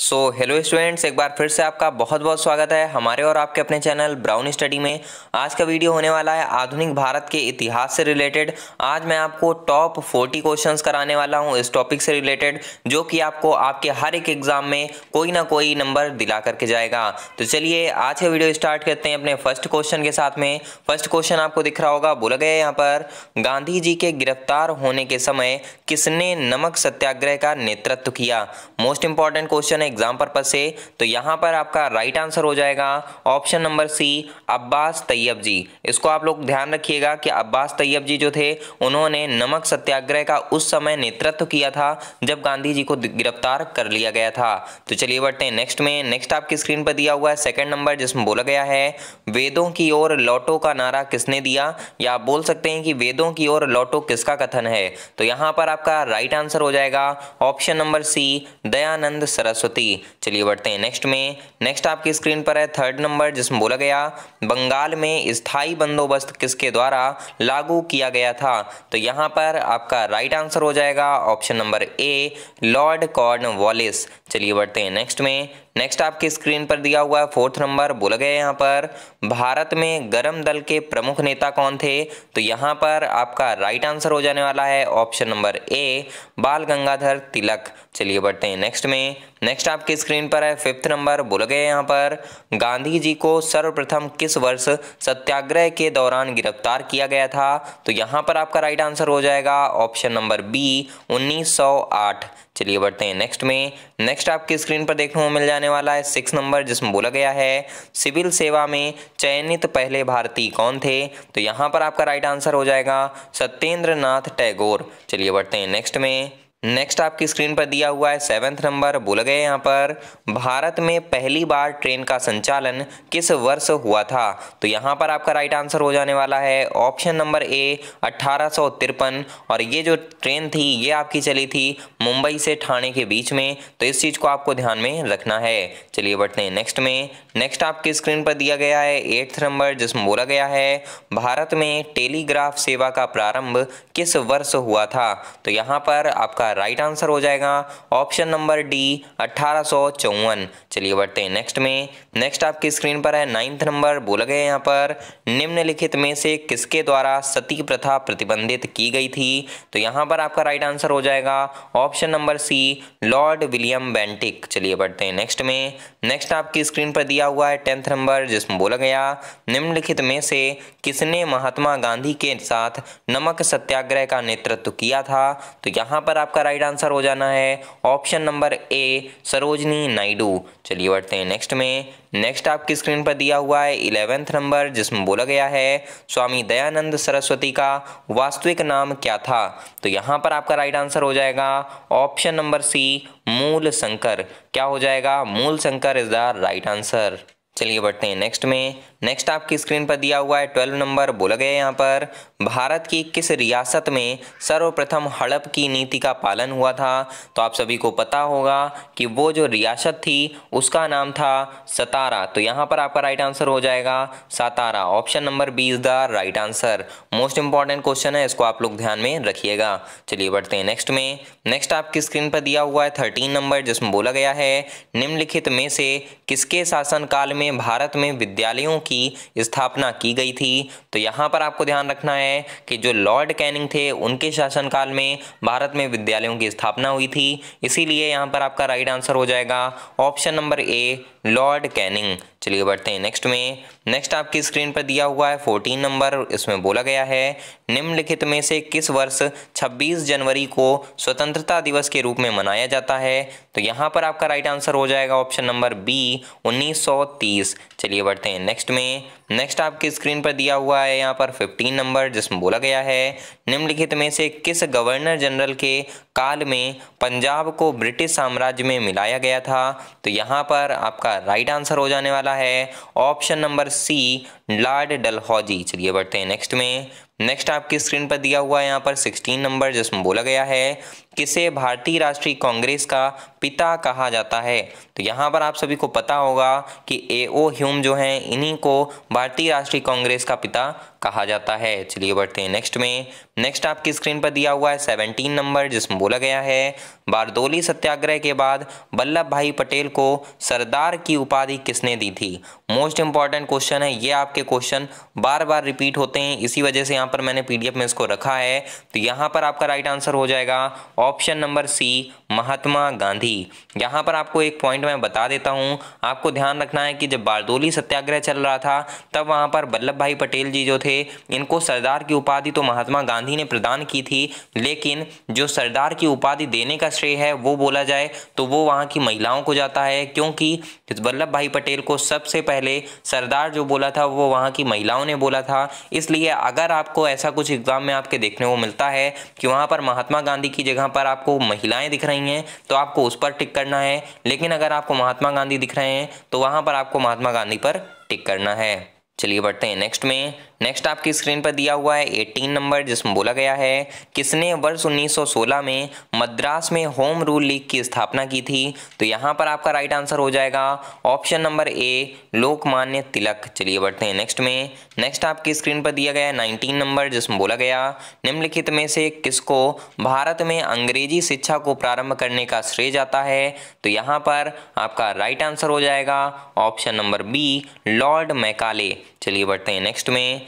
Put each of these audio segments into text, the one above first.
so hello students एक बार फिर से आपका बहुत बहुत स्वागत है हमारे और आपके अपने चैनल ब्राउन स्टडी में आज का वीडियो होने वाला है आधुनिक भारत के इतिहास से रिलेटेड आज मैं आपको टॉप फोर्टी क्वेश्चंस कराने वाला हूं इस टॉपिक से रिलेटेड जो कि आपको आपके हर एक एग्ज़ाम में कोई ना कोई नंबर दिला करके जाएगा तो चलिए आज का वीडियो स्टार्ट करते हैं अपने फर्स्ट क्वेश्चन के साथ में फर्स्ट क्वेश्चन आपको दिख रहा होगा बोला गया यहाँ पर गांधी जी के गिरफ्तार होने के समय किसने नमक सत्याग्रह का नेतृत्व किया मोस्ट इंपॉर्टेंट क्वेश्चन है एग्जाम पर्पज से तो यहाँ पर आपका राइट आंसर हो जाएगा option number C Abbas Tyabji इसको आप लोग ध्यान रखिएगा कि अब्बास तैयब जी जो थे उन्होंने नमक सत्याग्रह का उस समय नेतृत्व किया था जब गांधी जी को गिरफ्तार कर लिया गया था तो चलिए बढ़ते हैं नेक्स्ट में नेक्स्ट आपकी स्क्रीन पर दिया हुआ है सेकेंड नंबर जिसमें बोला गया है वेदों की ओर लौटो का नारा किसने दिया या आप बोल सकते हैं कि वेदों की ओर लौटो किसका कथन है तो यहाँ पर आपका राइट आंसर हो जाएगा option number C Dayanand Saraswati होती चलिए बढ़ते हैं नेक्स्ट में नेक्स्ट आपकी स्क्रीन पर है थर्ड नंबर जिसमें बोला गया बंगाल में स्थायी बंदोबस्त किसके द्वारा लागू किया गया था तो यहाँ पर आपका राइट आंसर हो जाएगा option number A Lord Cornwallis चलिए बढ़ते हैं नेक्स्ट में नेक्स्ट आपके स्क्रीन पर दिया हुआ है फोर्थ नंबर बोल गए यहाँ पर भारत में गर्म दल के प्रमुख नेता कौन थे तो यहाँ पर आपका राइट आंसर हो जाने वाला है ऑप्शन नंबर ए बाल गंगाधर तिलक चलिए बढ़ते हैं नेक्स्ट में नेक्स्ट आपकी स्क्रीन पर है फिफ्थ नंबर बोल गए यहाँ पर गांधी जी को सर्वप्रथम किस वर्ष सत्याग्रह के दौरान गिरफ्तार किया गया था तो यहाँ पर आपका राइट आंसर हो जाएगा ऑप्शन नंबर बी उन्नीस चलिए बढ़ते हैं नेक्स्ट में नेक्स्ट आपकी स्क्रीन पर देखने को मिल जाने वाला है सिक्स नंबर जिसमें बोला गया है सिविल सेवा में चयनित पहले भारतीय कौन थे तो यहाँ पर आपका राइट आंसर हो जाएगा सत्येंद्र नाथ टैगोर चलिए बढ़ते हैं नेक्स्ट में नेक्स्ट आपकी स्क्रीन पर दिया हुआ है सेवेंथ नंबर बोल गए यहाँ पर भारत में पहली बार ट्रेन का संचालन किस वर्ष हुआ था तो यहाँ पर आपका राइट आंसर हो जाने वाला है ऑप्शन नंबर ए अट्ठारह और ये जो ट्रेन थी ये आपकी चली थी मुंबई से ठाणे के बीच में तो इस चीज़ को आपको ध्यान में रखना है चलिए बढ़ते हैं नेक्स्ट में नेक्स्ट आपकी स्क्रीन पर दिया गया है एट्थ नंबर जिसमें बोला गया है भारत में टेलीग्राफ सेवा का प्रारंभ किस वर्ष हुआ था तो यहाँ पर आपका इसका राइट आंसर हो जाएगा ऑप्शन नंबर डी अट्ठारह चलिए बढ़ते हैं नेक्स्ट में नेक्स्ट आपकी स्क्रीन पर है नाइन्थ नंबर बोला गया यहाँ पर निम्नलिखित में से किसके द्वारा सती प्रथा प्रतिबंधित की गई थी तो यहाँ पर आपका राइट आंसर हो जाएगा option number C Lord William Bentinck चलिए बढ़ते हैं नेक्स्ट में नेक्स्ट आपकी स्क्रीन पर दिया हुआ है टेंथ नंबर जिसमें बोला गया निम्नलिखित में से किसने महात्मा गांधी के साथ नमक सत्याग्रह का नेतृत्व किया था तो यहाँ पर आपका आपका राइट आंसर हो जाना है option number A Sarojini Naidu चलिए बढ़ते हैं नेक्स्ट में नेक्स्ट आपकी स्क्रीन पर दिया हुआ है इलेवेंथ नंबर जिसमें बोला गया है स्वामी दयानंद सरस्वती का वास्तविक नाम क्या था तो यहाँ पर आपका राइट आंसर हो जाएगा ऑप्शन नंबर सी मूल शंकर क्या हो जाएगा Mool Shankar is the right answer चलिए बढ़ते हैं नेक्स्ट में नेक्स्ट आपकी स्क्रीन पर दिया हुआ है ट्वेल्व नंबर बोला गया यहाँ पर भारत की किस रियासत में सर्वप्रथम हड़प की नीति का पालन हुआ था तो आप सभी को पता होगा कि वो जो रियासत थी उसका नाम था सतारा तो यहाँ पर आपका राइट आंसर हो जाएगा Satara option number B is the right answer most important question है इसको आप लोग ध्यान में रखिएगा चलिए बढ़ते हैं नेक्स्ट में नेक्स्ट आपकी स्क्रीन पर दिया हुआ है थर्टीन नंबर जिसमें बोला गया है निम्नलिखित में से किसके शासनकाल में भारत में विद्यालयों की स्थापना की गई थी तो यहाँ पर आपको ध्यान रखना है कि जो लॉर्ड कैनिंग थे उनके शासनकाल में भारत में विद्यालयों की स्थापना हुई थी इसीलिए यहाँ पर आपका राइट आंसर हो जाएगा option number A Lord Canning चलिए बढ़ते हैं नेक्स्ट में नेक्स्ट आपकी स्क्रीन पर दिया हुआ है फोर्टीन नंबर इसमें बोला गया है निम्नलिखित में से किस वर्ष छब्बीस जनवरी को स्वतंत्रता दिवस के रूप में मनाया जाता है तो यहाँ पर आपका राइट आंसर हो जाएगा ऑप्शन नंबर बी उन्नीस चलिए बढ़ते हैं नेक्स्ट में नेक्स्ट आपकी स्क्रीन पर दिया हुआ है यहाँ पर 15 नंबर जिसमें बोला गया है निम्नलिखित में से किस गवर्नर जनरल के काल में पंजाब को ब्रिटिश साम्राज्य में मिलाया गया था तो यहाँ पर आपका राइट आंसर हो जाने वाला है option number C Lord Dalhousie चलिए बढ़ते हैं नेक्स्ट में नेक्स्ट आपकी स्क्रीन पर दिया हुआ है यहाँ पर 16 नंबर जिसमें बोला गया है किसे भारतीय राष्ट्रीय कांग्रेस का पिता कहा जाता है तो यहाँ पर आप सभी को पता होगा कि ए ओ ह्यूम जो हैं इन्हीं को भारतीय राष्ट्रीय कांग्रेस का पिता कहा जाता है चलिए बढ़ते हैं नेक्स्ट में नेक्स्ट आपकी स्क्रीन पर दिया हुआ है सेवनटीन नंबर जिसमें बोला गया है बारदोली सत्याग्रह के बाद वल्लभ भाई पटेल को सरदार की उपाधि किसने दी थी मोस्ट इंपॉर्टेंट क्वेश्चन है ये आपके क्वेश्चन बार बार रिपीट होते हैं इसी वजह से यहाँ पर मैंने पीडीएफ में इसको रखा है तो यहाँ पर आपका राइट आंसर हो जाएगा option number C Mahatma Gandhi यहाँ पर आपको एक पॉइंट मैं बता देता हूँ आपको ध्यान रखना है कि जब बारदोली सत्याग्रह चल रहा था तब वहाँ पर वल्लभ भाई पटेल जी जो थे इनको सरदार की उपाधि तो महात्मा गांधी ने प्रदान की थी लेकिन जो सरदार की उपाधि देने का श्रेय है वो बोला जाए तो वो वहाँ की महिलाओं को जाता है क्योंकि वल्लभ भाई पटेल को सबसे पहले सरदार जो बोला था वो वहाँ की महिलाओं ने बोला था इसलिए अगर आपको ऐसा कुछ एग्ज़ाम में आपके देखने को मिलता है कि वहाँ पर महात्मा गांधी की जगह पर आपको महिलाएं दिख रही हैं तो आपको उस पर टिक करना है लेकिन अगर आपको महात्मा गांधी दिख रहे हैं तो वहां पर आपको महात्मा गांधी पर टिक करना है चलिए बढ़ते हैं नेक्स्ट में नेक्स्ट आपकी स्क्रीन पर दिया हुआ है 18 नंबर जिसमें बोला गया है किसने वर्ष 1916 में मद्रास में होम रूल लीग की स्थापना की थी तो यहाँ पर आपका राइट आंसर हो जाएगा option number A Lokmanya Tilak चलिए बढ़ते हैं नेक्स्ट में नेक्स्ट आपकी स्क्रीन पर दिया गया है नाइनटीन नंबर जिसमें बोला गया निम्नलिखित में से किसको भारत में अंग्रेजी शिक्षा को प्रारंभ करने का श्रेय जाता है तो यहाँ पर आपका राइट आंसर हो जाएगा option number B Lord Macaulay चलिए बढ़ते हैं नेक्स्ट में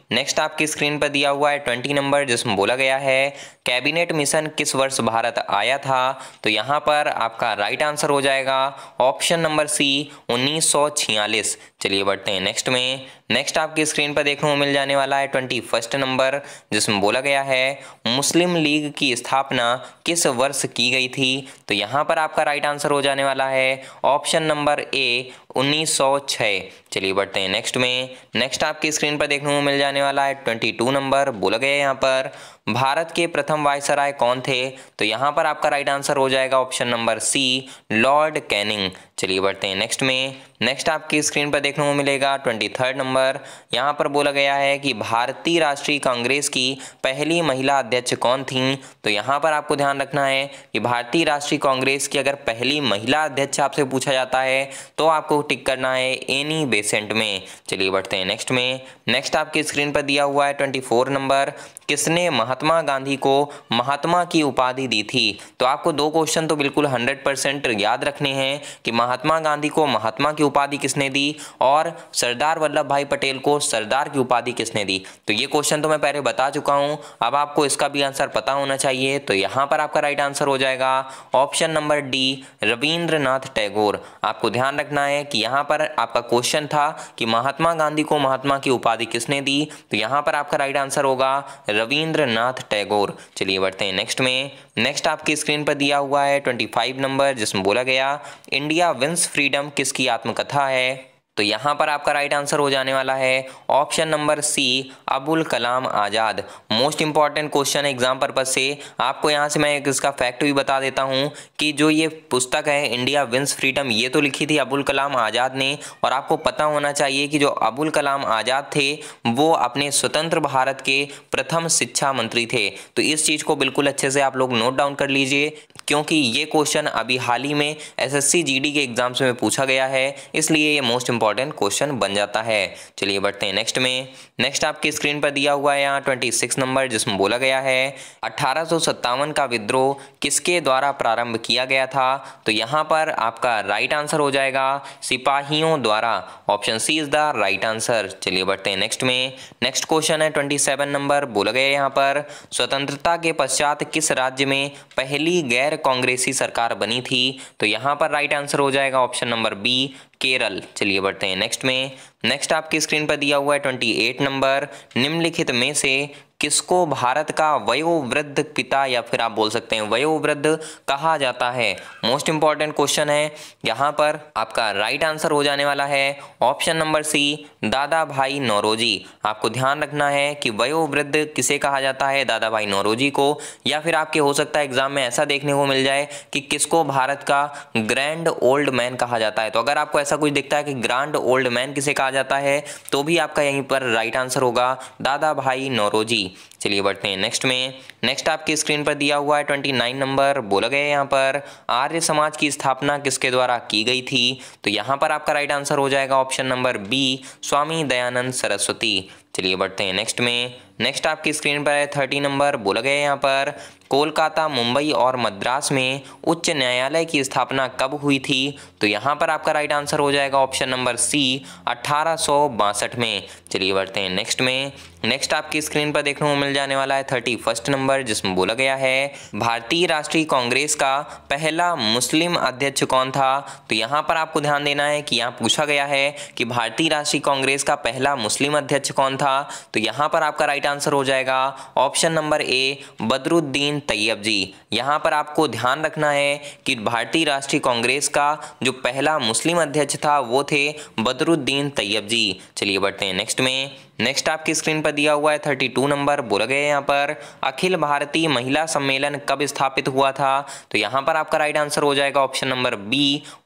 नेक्स्ट आपकी स्क्रीन पर दिया हुआ है ट्वेंटी नंबर जिसमें बोला गया है कैबिनेट मिशन किस वर्ष भारत आया था तो यहाँ पर आपका राइट आंसर हो जाएगा ऑप्शन नंबर सी उन्नीस चलिए बढ़ते हैं नेक्स्ट में नेक्स्ट आपकी स्क्रीन पर देखने को मिल जाने वाला है ट्वेंटी फर्स्ट नंबर जिसमें बोला गया है मुस्लिम लीग की स्थापना किस वर्ष की गई थी तो यहाँ पर आपका राइट आंसर हो जाने वाला है ऑप्शन नंबर ए उन्नीस चलिए बढ़ते हैं नेक्स्ट में नेक्स्ट आपकी स्क्रीन पर देखने को मिल जाने वाला है ट्वेंटी टू नंबर बोला गया है यहाँ पर भारत के प्रथम वायसराय कौन थे तो यहां पर आपका राइट आंसर हो जाएगा option number C Lord Canning चलिए बढ़ते हैं नेक्स्ट में नेक्स्ट आपकी स्क्रीन पर देखने को मिलेगा ट्वेंटी थर्ड नंबर यहां पर बोला गया है कि भारतीय राष्ट्रीय कांग्रेस की पहली महिला अध्यक्ष कौन थी तो यहां पर आपको ध्यान रखना है कि भारतीय राष्ट्रीय कांग्रेस की अगर पहली महिला अध्यक्ष आपसे पूछा जाता है तो आपको टिक करना है एनी बेसेंट में चलिए बढ़ते हैं नेक्स्ट में नेक्स्ट आपकी स्क्रीन पर दिया हुआ है ट्वेंटी नंबर किसने महा महात्मा गांधी को महात्मा की उपाधि दी थी तो आपको दो क्वेश्चन तो बिल्कुल 100 परसेंट याद रखने हैं कि महात्मा गांधी को महात्मा की उपाधि किसने दी और सरदार वल्लभ भाई पटेल को सरदार की उपाधि किसने दी तो ये क्वेश्चन तो मैं पहले बता चुका हूँ अब आपको इसका भी आंसर पता होना चाहिए तो यहाँ पर आपका राइट आंसर हो जाएगा option number D Rabindranath Tagore आपको ध्यान रखना है कि यहाँ पर आपका क्वेश्चन था कि महात्मा गांधी को महात्मा की उपाधि किसने दी तो यहाँ पर आपका राइट आंसर होगा रविंद्रनाथ रविन्द्रनाथ टैगोर चलिए बढ़ते हैं नेक्स्ट में नेक्स्ट आपकी स्क्रीन पर दिया हुआ है ट्वेंटी फाइव नंबर जिसमें बोला गया इंडिया विंस फ्रीडम किसकी आत्मकथा है तो यहाँ पर आपका राइट आंसर हो जाने वाला है option number C Abul Kalam Azad most important question exam purpose से आपको यहाँ से मैं एक इसका फैक्ट भी बता देता हूँ कि जो ये पुस्तक है इंडिया विंस फ्रीडम ये तो लिखी थी अबुल कलाम आज़ाद ने और आपको पता होना चाहिए कि जो अबुल कलाम आज़ाद थे वो अपने स्वतंत्र भारत के प्रथम शिक्षा मंत्री थे तो इस चीज़ को बिल्कुल अच्छे से आप लोग नोट डाउन कर लीजिए क्योंकि ये क्वेश्चन अभी हाल ही में एस एस के एग्ज़ाम्स में पूछा गया है इसलिए ये मोस्ट इंपॉर्टेंट क्वेश्चन बन जाता है चलिए बढ़ते हैं नेक्स्ट में नेक्स्ट आपकी स्क्रीन पर दिया हुआ है यहाँ ट्वेंटी सिक्स नंबर जिसमें बोला गया है अट्ठारह का विद्रोह किसके द्वारा प्रारंभ किया गया था तो यहाँ पर आपका राइट आंसर हो जाएगा सिपाहियों द्वारा option C is the right answer चलिए बढ़ते हैं नेक्स्ट में नेक्स्ट क्वेश्चन है ट्वेंटी सेवन नंबर बोला गया यहाँ पर स्वतंत्रता के पश्चात किस राज्य में पहली गैर कांग्रेसी सरकार बनी थी तो यहाँ पर राइट आंसर हो जाएगा ऑप्शन नंबर बी केरल चलिए बढ़ते हैं नेक्स्ट में नेक्स्ट आपकी स्क्रीन पर दिया हुआ है ट्वेंटी एट नंबर निम्नलिखित में से किसको भारत का वयोवृद्ध पिता या फिर आप बोल सकते हैं वयोवृद्ध कहा जाता है मोस्ट इंपॉर्टेंट क्वेश्चन है यहाँ पर आपका राइट आंसर हो जाने वाला है ऑप्शन नंबर सी दादा भाई नौरोजी आपको ध्यान रखना है कि वयोवृद्ध किसे कहा जाता है दादा भाई नौरोजी को या फिर आपके हो सकता है एग्जाम में ऐसा देखने को मिल जाए कि किसको भारत का ग्रैंड ओल्ड मैन कहा जाता है तो अगर आपको ऐसा कुछ दिखता है कि ग्रैंड ओल्ड मैन किसे कहा जाता है तो भी आपका यहीं पर राइट आंसर होगा दादा भाई नौरोजी चलिए बढ़ते हैं नेक्स्ट में नेक्स्ट आपकी स्क्रीन पर दिया हुआ है ट्वेंटी नाइन नंबर बोला गया यहाँ पर आर्य समाज की स्थापना किसके द्वारा की गई थी तो यहाँ पर आपका राइट आंसर हो जाएगा option number B Swami Dayanand Saraswati चलिए बढ़ते हैं नेक्स्ट में नेक्स्ट आपकी स्क्रीन पर है थर्टी नंबर बोला गया यहाँ पर कोलकाता मुंबई और मद्रास में उच्च न्यायालय की स्थापना कब हुई थी तो यहाँ पर आपका राइट आंसर हो जाएगा ऑप्शन नंबर सी अट्ठारह में चलिए बढ़ते हैं नेक्स्ट में नेक्स्ट आपकी स्क्रीन पर देखने को मिल जाने वाला है थर्टी फर्स्ट नंबर जिसमें बोला गया है भारतीय राष्ट्रीय कांग्रेस का पहला मुस्लिम अध्यक्ष कौन था तो यहाँ पर आपको ध्यान देना है कि यहाँ पूछा गया है कि भारतीय राष्ट्रीय कांग्रेस का पहला मुस्लिम अध्यक्ष कौन था तो यहाँ पर आपका राइट आंसर हो जाएगा option number A Badruddin Tyabji यहाँ पर आपको ध्यान रखना है कि भारतीय राष्ट्रीय कांग्रेस का जो पहला मुस्लिम अध्यक्ष था वो थे बदरुद्दीन तैयब जी चलिए बढ़ते हैं नेक्स्ट में नेक्स्ट आपकी स्क्रीन पर दिया हुआ है थर्टी टू नंबर बोला गया यहाँ पर अखिल भारतीय महिला सम्मेलन कब स्थापित हुआ था तो यहाँ पर आपका राइट आंसर हो जाएगा ऑप्शन नंबर बी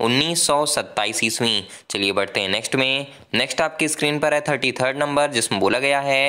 उन्नीस सौ सत्ताईस ईस्वी चलिए बढ़ते हैं नेक्स्ट में नेक्स्ट आपकी स्क्रीन पर है थर्टी थर्ड नंबर जिसमें बोला गया है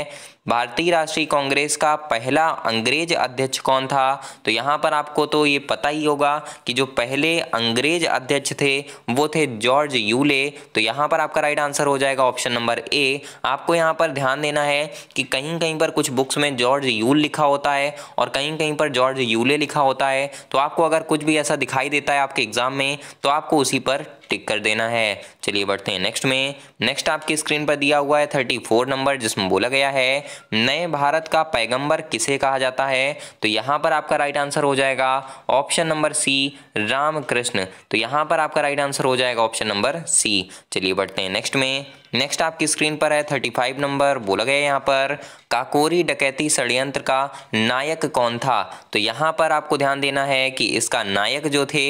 भारतीय राष्ट्रीय कांग्रेस का पहला अंग्रेज अध्यक्ष कौन था तो यहाँ पर आपको तो ये पता ही होगा कि जो पहले अंग्रेज अध्यक्ष थे वो थे जॉर्ज यूले तो यहाँ पर आपका राइट आंसर हो जाएगा ऑप्शन नंबर ए आपको यहाँ पर ध्यान देना है कि कहीं कहीं पर कुछ बुक्स में जॉर्ज यूल लिखा होता है और कहीं कहीं पर जॉर्ज यूले लिखा होता है तो आपको अगर कुछ भी ऐसा दिखाई देता है आपके एग्जाम में तो आपको उसी पर टिक कर देना है चलिए बढ़ते हैं नेक्स्ट में नेक्स्ट आपकी स्क्रीन पर दिया हुआ है थर्टी फोर नंबर जिसमें बोला गया है नए भारत का पैगंबर किसे कहा जाता है तो यहाँ पर आपका राइट आंसर हो जाएगा ऑप्शन नंबर सी रामकृष्ण तो यहाँ पर आपका राइट आंसर हो जाएगा ऑप्शन नंबर सी चलिए बढ़ते हैं नेक्स्ट में नेक्स्ट आपकी स्क्रीन पर है थर्टी फाइव नंबर बोला गया यहाँ पर काकोरी डकैती षडयंत्र का नायक कौन था तो यहाँ पर आपको ध्यान देना है कि इसका नायक जो थे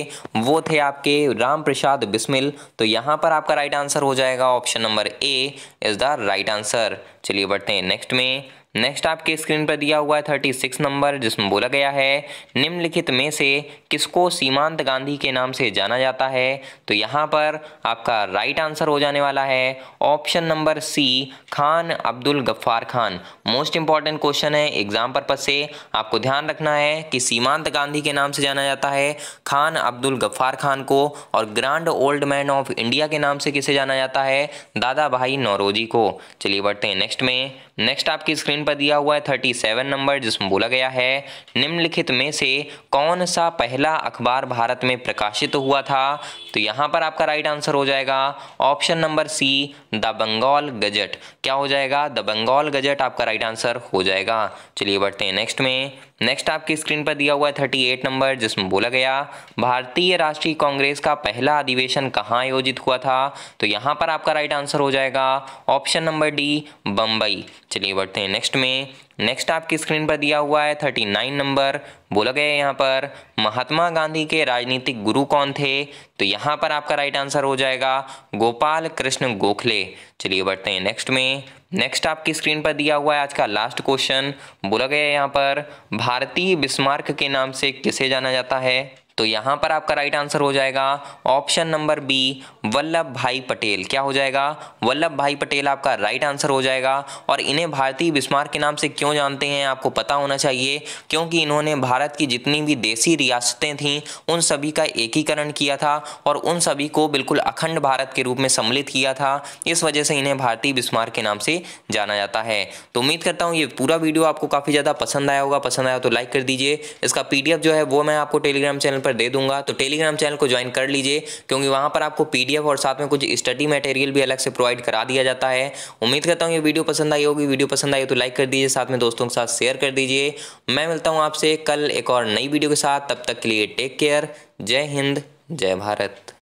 वो थे आपके राम प्रसाद बिस्मिल तो यहाँ पर आपका राइट आंसर हो जाएगा option number A is the right answer चलिए बढ़ते हैं नेक्स्ट में नेक्स्ट आपके स्क्रीन पर दिया हुआ है थर्टी सिक्स नंबर जिसमें बोला गया है निम्नलिखित में से किसको सीमांत गांधी के नाम से जाना जाता है तो यहाँ पर आपका राइट आंसर हो जाने वाला है option number C Khan Abdul Ghaffar Khan most important question है एग्जाम पर्पज से आपको ध्यान रखना है कि सीमांत गांधी के नाम से जाना जाता है खान अब्दुल गफ्फार खान को और grand old man of India के नाम से किसे जाना जाता है दादा भाई नौरोजी को चलिए बढ़ते हैं नेक्स्ट में नेक्स्ट आपकी स्क्रीन पर दिया हुआ है थर्टी सेवन नंबर जिसमें बोला गया है निम्नलिखित में से कौन सा पहला अखबार भारत में प्रकाशित हुआ था तो यहाँ पर आपका राइट आंसर हो जाएगा option number C the Bengal gazette क्या हो जाएगा द बंगाल गजट आपका राइट आंसर हो जाएगा चलिए बढ़ते हैं नेक्स्ट में नेक्स्ट आपकी स्क्रीन पर दिया हुआ है थर्टी एट नंबर जिसमें बोला गया भारतीय राष्ट्रीय कांग्रेस का पहला अधिवेशन कहाँ आयोजित हुआ था तो यहाँ पर आपका राइट आंसर हो जाएगा ऑप्शन नंबर डी बम्बई चलिए बढ़ते हैं नेक्स्ट में नेक्स्ट आपकी स्क्रीन पर दिया हुआ है थर्टी नाइन नंबर बोला गया यहाँ पर महात्मा गांधी के राजनीतिक गुरु कौन थे तो यहाँ पर आपका राइट आंसर हो जाएगा गोपाल कृष्ण गोखले चलिए बढ़ते हैं नेक्स्ट में नेक्स्ट आपकी स्क्रीन पर दिया हुआ है आज का लास्ट क्वेश्चन बोला गया है यहाँ पर भारतीय बिस्मार्क के नाम से किसे जाना जाता है तो यहाँ पर आपका राइट आंसर हो जाएगा ऑप्शन नंबर बी वल्लभ भाई पटेल क्या हो जाएगा वल्लभ भाई पटेल आपका राइट आंसर हो जाएगा और इन्हें भारतीय बिस्मार्क के नाम से क्यों जानते हैं आपको पता होना चाहिए क्योंकि इन्होंने भारत की जितनी भी देसी रियासतें थीं उन सभी का एकीकरण किया था और उन सभी को बिल्कुल अखंड भारत के रूप में सम्मिलित किया था इस वजह से इन्हें भारतीय बिस्मार्क के नाम से जाना जाता है तो उम्मीद करता हूँ ये पूरा वीडियो आपको काफ़ी ज़्यादा पसंद आया होगा पसंद आया तो लाइक कर दीजिए इसका पीडीएफ जो है वो मैं आपको टेलीग्राम चैनल पर दे दूंगा तो टेलीग्राम चैनल को ज्वाइन कर लीजिए क्योंकि वहां पर आपको पीडीएफ और साथ में कुछ स्टडी मटेरियल भी अलग से प्रोवाइड करा दिया जाता है उम्मीद करता हूँ ये वीडियो पसंद आई होगी वीडियो पसंद आई तो लाइक कर दीजिए साथ में दोस्तों के साथ शेयर कर दीजिए मैं मिलता हूँ आपसे कल एक और नई वीडियो के साथ तब तक के लिए टेक केयर जय हिंद जय भारत